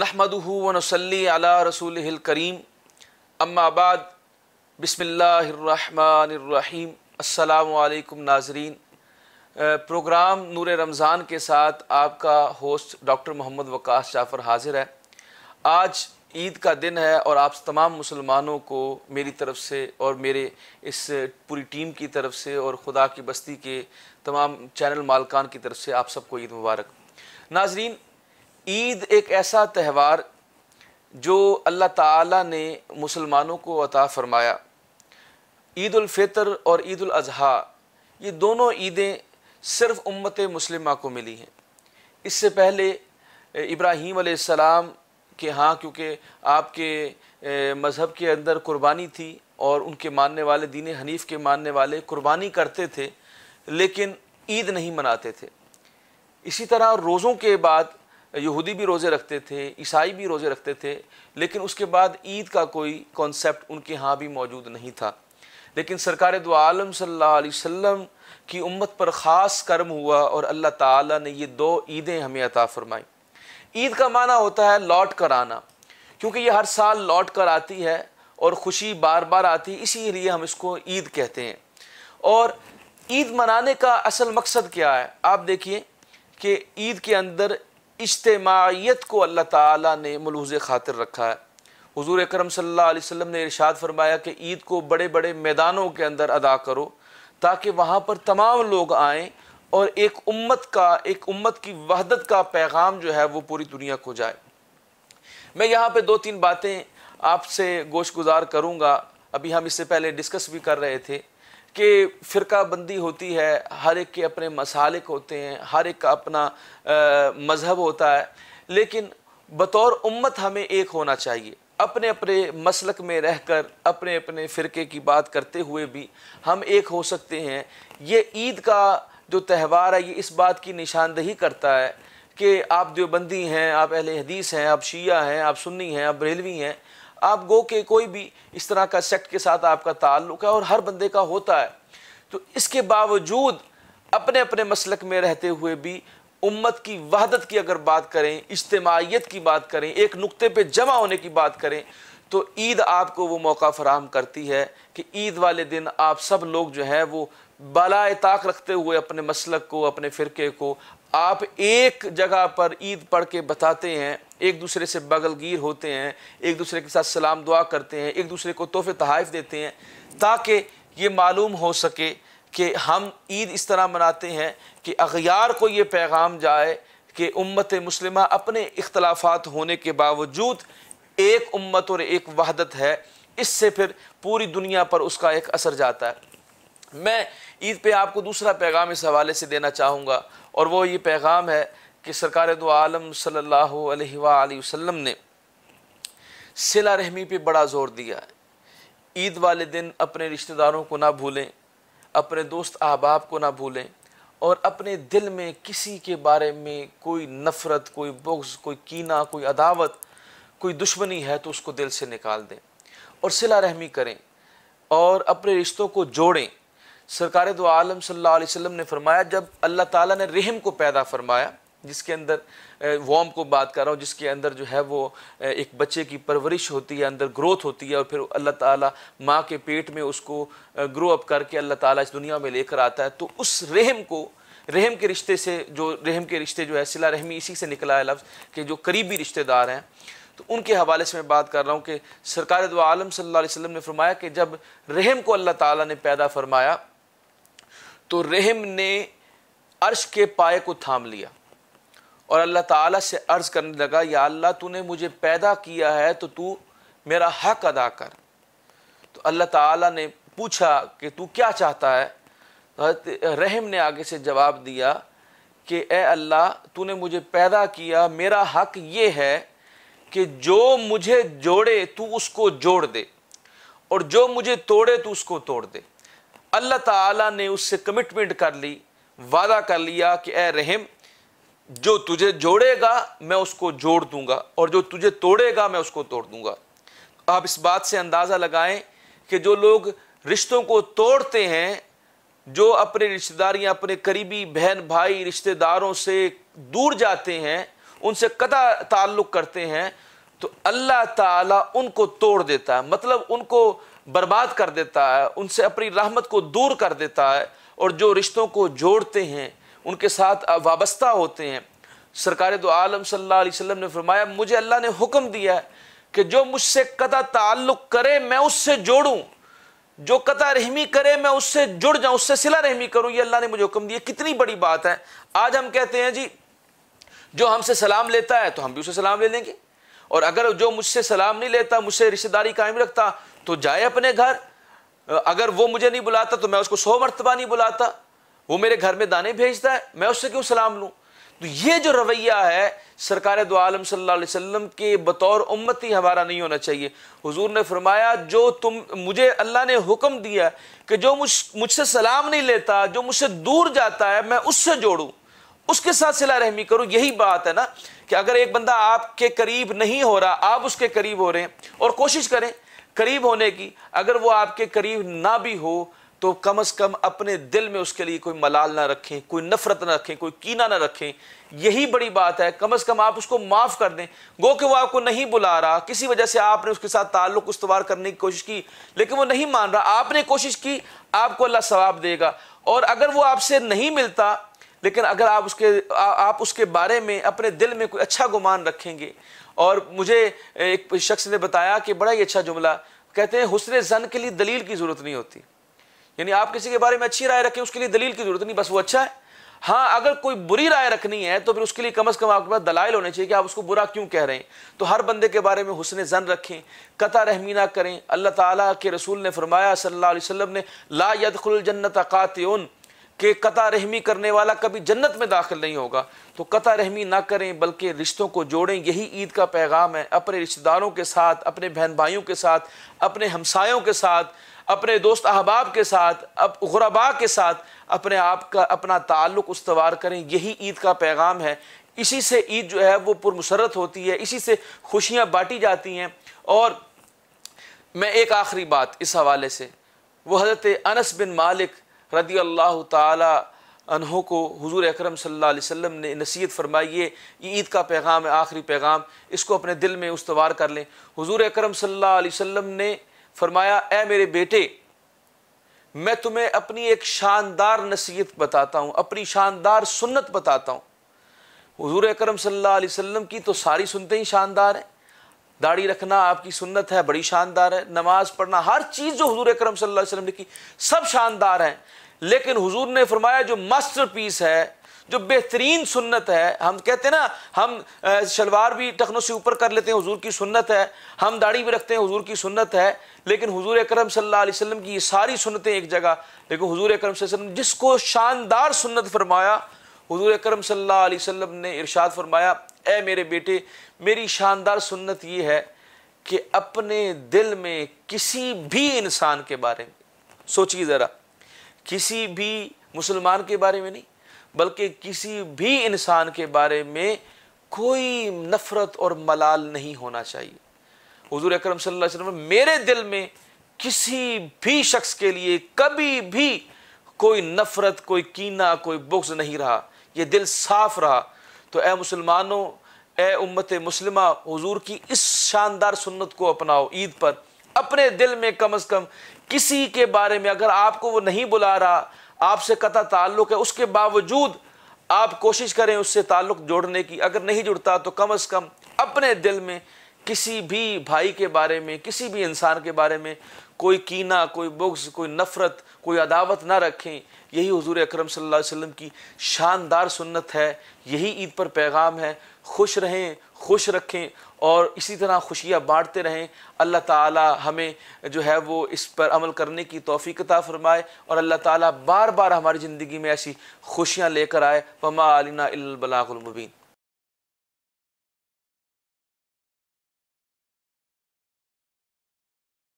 نحمد ہُون وسلی علیٰ رسول کریم اما بعد بسم اللہ الرحمن الرحیم السلام علیکم ناظرین پروگرام نور رمضان کے ساتھ آپ کا ہوسٹ ڈاکٹر محمد وقاص جعفر حاضر ہے آج عید کا دن ہے اور آپ تمام مسلمانوں کو میری طرف سے اور میرے اس پوری ٹیم کی طرف سے اور خدا کی بستی کے تمام چینل مالکان کی طرف سے آپ سب کو عید مبارک ناظرین عید ایک ایسا تہوار جو اللہ تعالیٰ نے مسلمانوں کو عطا فرمایا عید الفطر اور عید الاضحیٰ یہ دونوں عیدیں صرف امت مسلمہ کو ملی ہیں اس سے پہلے ابراہیم علیہ السلام کے ہاں کیونکہ آپ کے مذہب کے اندر قربانی تھی اور ان کے ماننے والے دین حنیف کے ماننے والے قربانی کرتے تھے لیکن عید نہیں مناتے تھے اسی طرح روزوں کے بعد یہودی بھی روزے رکھتے تھے عیسائی بھی روزے رکھتے تھے لیکن اس کے بعد عید کا کوئی کانسیپٹ ان کے ہاں بھی موجود نہیں تھا لیکن سرکار دو عالم صلی اللہ علیہ وسلم کی امت پر خاص کرم ہوا اور اللہ تعالیٰ نے یہ دو عیدیں ہمیں عطا فرمائیں عید کا معنی ہوتا ہے لوٹ کر آنا کیونکہ یہ ہر سال لوٹ کر آتی ہے اور خوشی بار بار آتی اسی لیے ہم اس کو عید کہتے ہیں اور عید منانے کا اصل مقصد کیا ہے آپ دیکھیے کہ عید کے اندر اجتماعیت کو اللہ تعالیٰ نے ملحوظ خاطر رکھا ہے حضور اکرم صلی اللہ علیہ وسلم نے ارشاد فرمایا کہ عید کو بڑے بڑے میدانوں کے اندر ادا کرو تاکہ وہاں پر تمام لوگ آئیں اور ایک امت کا ایک امت کی وحدت کا پیغام جو ہے وہ پوری دنیا کو جائے میں یہاں پہ دو تین باتیں آپ سے گوش گزار کروں گا ابھی ہم اس سے پہلے ڈسکس بھی کر رہے تھے کہ فرقہ بندی ہوتی ہے ہر ایک کے اپنے مسالک ہوتے ہیں ہر ایک کا اپنا مذہب ہوتا ہے لیکن بطور امت ہمیں ایک ہونا چاہیے اپنے اپنے مسلک میں رہ کر اپنے اپنے فرقے کی بات کرتے ہوئے بھی ہم ایک ہو سکتے ہیں یہ عید کا جو تہوار ہے یہ اس بات کی نشاندہی کرتا ہے کہ آپ دیوبندی ہیں آپ اہل حدیث ہیں آپ شیعہ ہیں آپ سنی ہیں آپ بریلوی ہیں آپ گو کے کوئی بھی اس طرح کا سیکٹ کے ساتھ آپ کا تعلق ہے اور ہر بندے کا ہوتا ہے تو اس کے باوجود اپنے اپنے مسلک میں رہتے ہوئے بھی امت کی وحدت کی اگر بات کریں اجتماعیت کی بات کریں ایک نکتے پہ جمع ہونے کی بات کریں تو عید آپ کو وہ موقع فراہم کرتی ہے کہ عید والے دن آپ سب لوگ جو ہیں وہ بالائے طاق رکھتے ہوئے اپنے مسلک کو اپنے فرقے کو آپ ایک جگہ پر عید پڑھ کے بتاتے ہیں ایک دوسرے سے بغل گیر ہوتے ہیں ایک دوسرے کے ساتھ سلام دعا کرتے ہیں ایک دوسرے کو تحفے تحائف دیتے ہیں تاکہ یہ معلوم ہو سکے کہ ہم عید اس طرح مناتے ہیں کہ اغیار کو یہ پیغام جائے کہ امت مسلمہ اپنے اختلافات ہونے کے باوجود ایک امت اور ایک وحدت ہے اس سے پھر پوری دنیا پر اس کا ایک اثر جاتا ہے میں عید پہ آپ کو دوسرا پیغام اس حوالے سے دینا چاہوں گا اور وہ یہ پیغام ہے کہ سرکار دو عالم صلی اللہ علیہ وآلہ وسلم نے سلا رحمی پہ بڑا زور دیا عید والے دن اپنے رشتہ داروں کو نہ بھولیں اپنے دوست احباب کو نہ بھولیں اور اپنے دل میں کسی کے بارے میں کوئی نفرت کوئی بغض کوئی کینہ کوئی عداوت کوئی دشمنی ہے تو اس کو دل سے نکال دیں اور صلح رحمی کریں اور اپنے رشتوں کو جوڑیں سرکار دو عالم صلی اللہ علیہ وسلم نے فرمایا جب اللہ تعالیٰ نے رحم کو پیدا فرمایا جس کے اندر وام کو بات کر رہا ہوں جس کے اندر جو ہے وہ ایک بچے کی پرورش ہوتی ہے اندر گروتھ ہوتی ہے اور پھر اللہ تعالیٰ ماں کے پیٹ میں اس کو گرو اپ کر کے اللہ تعالیٰ اس دنیا میں لے کر آتا ہے تو اس رحم کو رحم کے رشتے سے جو رحم کے رشتے جو ہے صلاح رحمی اسی سے نکلا ہے لفظ کہ جو قریبی رشتے دار ہیں تو ان کے حوالے سے میں بات کر رہا ہوں کہ سرکار دو عالم صلی اللہ علیہ وسلم نے فرمایا کہ جب رحم کو اللہ تعالیٰ نے پیدا فرمایا تو رحم نے عرش کے پائے کو تھام لیا اور اللہ تعالیٰ سے عرض کرنے لگا یا اللہ تو نے مجھے پیدا کیا ہے تو تو میرا حق ادا کر تو اللہ تعالیٰ نے پوچھا کہ تو کیا چاہتا ہے رحم نے آگے سے جواب دیا کہ اے اللہ تو نے مجھے پیدا کیا میرا حق یہ ہے کہ جو مجھے جوڑے تو اس کو جوڑ دے اور جو مجھے توڑے تو اس کو توڑ دے اللہ تعالیٰ نے اس سے کمٹمنٹ کر لی وعدہ کر لیا کہ اے رحم جو تجھے جوڑے گا میں اس کو جوڑ دوں گا اور جو تجھے توڑے گا میں اس کو توڑ دوں گا آپ اس بات سے اندازہ لگائیں کہ جو لوگ رشتوں کو توڑتے ہیں جو اپنے رشتے داریاں اپنے قریبی بہن بھائی رشتے داروں سے دور جاتے ہیں ان سے قطع تعلق کرتے ہیں تو اللہ تعالیٰ ان کو توڑ دیتا ہے مطلب ان کو برباد کر دیتا ہے ان سے اپنی رحمت کو دور کر دیتا ہے اور جو رشتوں کو جوڑتے ہیں ان کے ساتھ وابستہ ہوتے ہیں سرکار دو عالم صلی اللہ علیہ وسلم نے فرمایا مجھے اللہ نے حکم دیا ہے کہ جو مجھ سے قطع تعلق کرے میں اس سے جوڑوں جو قطع رحمی کرے میں اس سے جڑ جاؤں اس سے سلا رحمی کروں یہ اللہ نے مجھے حکم دیا کتنی بڑی بات ہے آج ہم کہتے ہیں جی جو ہم سے سلام لیتا ہے تو ہم بھی اسے سلام لے لیں گے اور اگر جو مجھ سے سلام نہیں لیتا مجھ سے رشتہ داری قائم رکھتا تو جائے اپنے گھر اگر وہ مجھے نہیں بلاتا تو میں اس کو سو مرتبہ نہیں بلاتا وہ میرے گھر میں دانے بھیجتا ہے میں اس سے کیوں سلام لوں تو یہ جو رویہ ہے سرکار دو عالم صلی اللہ علیہ وسلم کے بطور امتی ہمارا نہیں ہونا چاہیے حضور نے فرمایا جو تم مجھے اللہ نے حکم دیا کہ جو مجھ مجھ سے سلام نہیں لیتا جو مجھ سے دور جاتا ہے میں اس سے جوڑوں اس کے ساتھ سلا رحمی کرو یہی بات ہے نا کہ اگر ایک بندہ آپ کے قریب نہیں ہو رہا آپ اس کے قریب ہو رہے ہیں اور کوشش کریں قریب ہونے کی اگر وہ آپ کے قریب نہ بھی ہو تو کم از کم اپنے دل میں اس کے لیے کوئی ملال نہ رکھیں کوئی نفرت نہ رکھیں کوئی کینہ نہ رکھیں یہی بڑی بات ہے کم از کم آپ اس کو معاف کر دیں گو کہ وہ آپ کو نہیں بلا رہا کسی وجہ سے آپ نے اس کے ساتھ تعلق استوار کرنے کی کوشش کی لیکن وہ نہیں مان رہا آپ نے کوشش کی آپ کو اللہ ثواب دے گا اور اگر وہ آپ سے نہیں ملتا لیکن اگر آپ اس کے آپ اس کے بارے میں اپنے دل میں کوئی اچھا گمان رکھیں گے اور مجھے ایک شخص نے بتایا کہ بڑا ہی اچھا جملہ کہتے ہیں حسن زن کے لیے دلیل کی ضرورت نہیں ہوتی یعنی آپ کسی کے بارے میں اچھی رائے رکھیں اس کے لیے دلیل کی ضرورت نہیں بس وہ اچھا ہے ہاں اگر کوئی بری رائے رکھنی ہے تو پھر اس کے لیے کم از کم آپ کے پاس دلائل ہونے چاہیے کہ آپ اس کو برا کیوں کہہ رہے ہیں تو ہر بندے کے بارے میں حسن زن رکھیں قطع رحمی نہ کریں اللہ تعالیٰ کے رسول نے فرمایا صلی اللہ علیہ وسلم نے لا الجنت قاتعن کہ قطع رحمی کرنے والا کبھی جنت میں داخل نہیں ہوگا تو قطع رحمی نہ کریں بلکہ رشتوں کو جوڑیں یہی عید کا پیغام ہے اپنے رشتہ داروں کے ساتھ اپنے بہن بھائیوں کے ساتھ اپنے ہمسایوں کے ساتھ اپنے دوست احباب کے ساتھ اب غربا کے ساتھ اپنے آپ کا اپنا تعلق استوار کریں یہی عید کا پیغام ہے اسی سے عید جو ہے وہ پرمسرت ہوتی ہے اسی سے خوشیاں بانٹی جاتی ہیں اور میں ایک آخری بات اس حوالے سے وہ حضرت انس بن مالک رضی اللہ تعالی انہوں کو حضور اکرم صلی اللہ علیہ وسلم نے نصیحت فرمائی ہے عید کا پیغام ہے آخری پیغام اس کو اپنے دل میں استوار کر لیں حضور اکرم صلی اللہ علیہ وسلم نے فرمایا اے میرے بیٹے میں تمہیں اپنی ایک شاندار نصیحت بتاتا ہوں اپنی شاندار سنت بتاتا ہوں حضور اکرم صلی اللہ علیہ وسلم کی تو ساری سنتیں ہی شاندار ہیں داڑھی رکھنا آپ کی سنت ہے بڑی شاندار ہے نماز پڑھنا ہر چیز جو حضور اکرم صلی اللہ علیہ وسلم نے کی سب شاندار ہیں لیکن حضور نے فرمایا جو ماسٹر پیس ہے جو بہترین سنت ہے ہم کہتے ہیں نا ہم شلوار بھی ٹخنوں سے اوپر کر لیتے ہیں حضور کی سنت ہے ہم داڑھی بھی رکھتے ہیں حضور کی سنت ہے لیکن حضور اکرم صلی اللہ علیہ وسلم کی یہ ساری سنتیں ایک جگہ لیکن حضور اکرم صلی اللہ علیہ وسلم جس کو شاندار سنت فرمایا حضور اکرم صلی اللہ علیہ وسلم نے ارشاد فرمایا اے میرے بیٹے میری شاندار سنت یہ ہے کہ اپنے دل میں کسی بھی انسان کے بارے میں سوچیے ذرا کسی بھی مسلمان کے بارے میں نہیں بلکہ کسی بھی انسان کے بارے میں کوئی نفرت اور ملال نہیں ہونا چاہیے حضور اکرم صلی اللہ علیہ وسلم میرے دل میں کسی بھی شخص کے لیے کبھی بھی کوئی نفرت کوئی کینا کوئی بغض نہیں رہا یہ دل صاف رہا تو اے مسلمانوں اے امت مسلمہ حضور کی اس شاندار سنت کو اپناؤ عید پر اپنے دل میں کم از کم کسی کے بارے میں اگر آپ کو وہ نہیں بلا رہا آپ سے قطع تعلق ہے اس کے باوجود آپ کوشش کریں اس سے تعلق جوڑنے کی اگر نہیں جڑتا تو کم از کم اپنے دل میں کسی بھی بھائی کے بارے میں کسی بھی انسان کے بارے میں کوئی کینا کوئی بغض کوئی نفرت کوئی عداوت نہ رکھیں یہی حضور اکرم صلی اللہ علیہ وسلم کی شاندار سنت ہے یہی عید پر پیغام ہے خوش رہیں خوش رکھیں اور اسی طرح خوشیاں بانٹتے رہیں اللہ تعالی ہمیں جو ہے وہ اس پر عمل کرنے کی توفیق عطا فرمائے اور اللہ تعالی بار بار ہماری زندگی میں ایسی خوشیاں لے کر آئے وما عالین البلاغ المبین